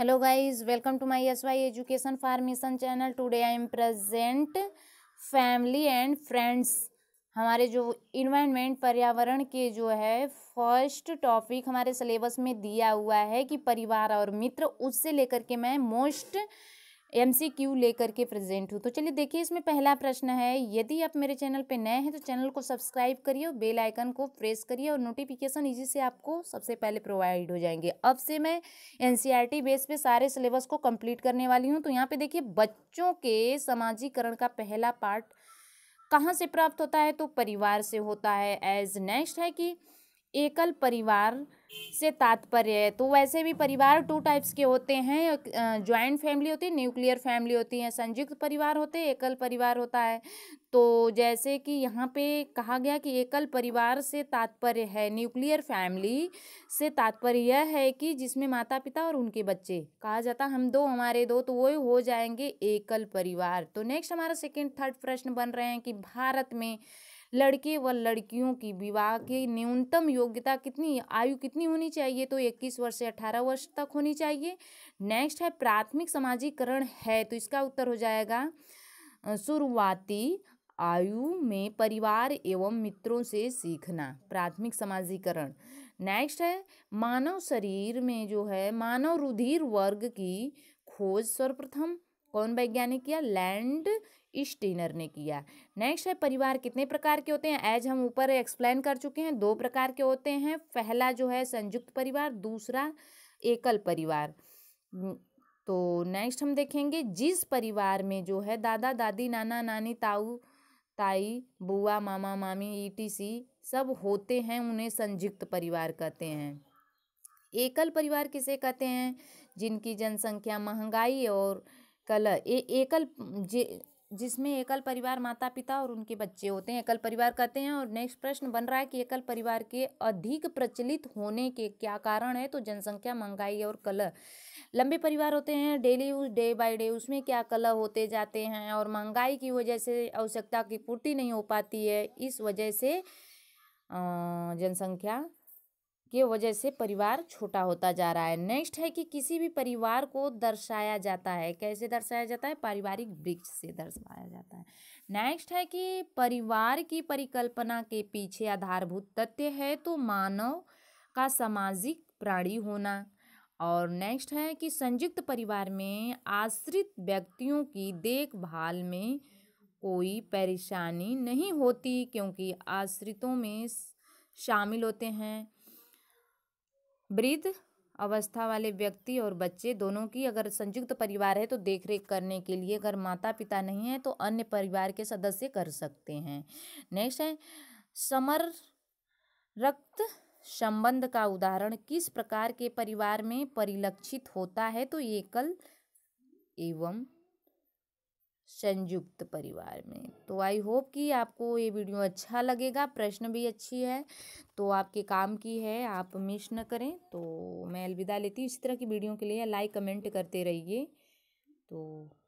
hello guys welcome to my S Y education formation channel today I am present family and friends हमारे जो environment पर्यावरण के जो है फर्स्ट टॉपिक हमारे सिलेबस में दिया हुआ है कि परिवार और मित्र उससे लेकर के मैं मोस्ट एमसीक्यू लेकर के प्रेजेंट हूँ तो चलिए देखिए इसमें पहला प्रश्न है यदि आप मेरे चैनल पे नए हैं तो चैनल को सब्सक्राइब करिए और बेल आइकन को प्रेस करिए और नोटिफिकेशन इजी से आपको सबसे पहले प्रोवाइड हो जाएंगे अब से मैं एनसीईआरटी बेस e पे सारे सिलेबस को कंप्लीट करने वाली हूँ तो यहाँ पे देखिए बच्चों के समाजीकरण का पहला पार्ट कहाँ से प्राप्त होता है तो परिवार से होता है एज नेक्स्ट है कि एकल परिवार से तात्पर्य है तो वैसे भी परिवार टू टाइप्स के होते हैं ज्वाइंट फैमिली होती है न्यूक्लियर फैमिली होती है संयुक्त परिवार होते हैं एकल परिवार होता है तो जैसे कि यहाँ पे कहा गया कि एकल परिवार से तात्पर्य है न्यूक्लियर फैमिली से तात्पर्य यह है कि जिसमें माता पिता और उनके बच्चे कहा जाता हम दो हमारे दो तो वो हो जाएंगे एकल परिवार तो नेक्स्ट हमारा सेकेंड थर्ड प्रश्न बन रहे हैं कि भारत में लड़के व लड़कियों की विवाह की न्यूनतम योग्यता कितनी आयु कितनी होनी चाहिए तो 21 वर्ष से 18 वर्ष तक होनी चाहिए नेक्स्ट है प्राथमिक समाजीकरण है तो इसका उत्तर हो जाएगा शुरुआती आयु में परिवार एवं मित्रों से सीखना प्राथमिक समाजीकरण नेक्स्ट है मानव शरीर में जो है मानव रुधिर वर्ग की खोज सर्वप्रथम कौन वैज्ञानिक किया लैंड स्टीनर ने किया नेक्स्ट है परिवार कितने प्रकार के होते हैं एज हम ऊपर एक्सप्लेन कर चुके हैं दो प्रकार के होते हैं पहला जो है संयुक्त परिवार दूसरा एकल परिवार तो नेक्स्ट हम देखेंगे जिस परिवार में जो है दादा दादी नाना नानी ताऊ ताई बुआ मामा मामी ई सी सब होते हैं उन्हें संयुक्त परिवार कहते हैं एकल परिवार किसे कहते हैं जिनकी जनसंख्या महंगाई और कल एकल जे जिसमें एकल परिवार माता पिता और उनके बच्चे होते हैं एकल परिवार कहते हैं और नेक्स्ट प्रश्न बन रहा है कि एकल परिवार के अधिक प्रचलित होने के क्या कारण है तो जनसंख्या महंगाई और कलह लंबे परिवार होते हैं daily use day by day उसमें क्या कलह होते जाते हैं और महंगाई की वजह से आवश्यकता की पूर्ति नहीं हो पाती है इस वजह से जनसंख्या के वजह से परिवार छोटा होता जा रहा है नेक्स्ट है कि किसी भी परिवार को दर्शाया जाता है कैसे दर्शाया जाता है पारिवारिक वृक्ष से दर्शाया जाता है नेक्स्ट है कि परिवार की परिकल्पना के पीछे आधारभूत तथ्य है तो मानव का सामाजिक प्राणी होना और नेक्स्ट है कि संयुक्त परिवार में आश्रित व्यक्तियों की देखभाल में कोई परेशानी नहीं होती क्योंकि आश्रितों में शामिल होते हैं वृद्ध अवस्था वाले व्यक्ति और बच्चे दोनों की अगर संयुक्त परिवार है तो देखरेख करने के लिए अगर माता पिता नहीं है तो अन्य परिवार के सदस्य कर सकते हैं नेक्स्ट है समर रक्त संबंध का उदाहरण किस प्रकार के परिवार में परिलक्षित होता है तो एकल एवं संयुक्त परिवार में तो आई होप कि आपको ये वीडियो अच्छा लगेगा प्रश्न भी अच्छी है तो आपके काम की है आप मिस न करें तो मैं अलविदा लेती हूँ इसी तरह की वीडियो के लिए लाइक कमेंट करते रहिए तो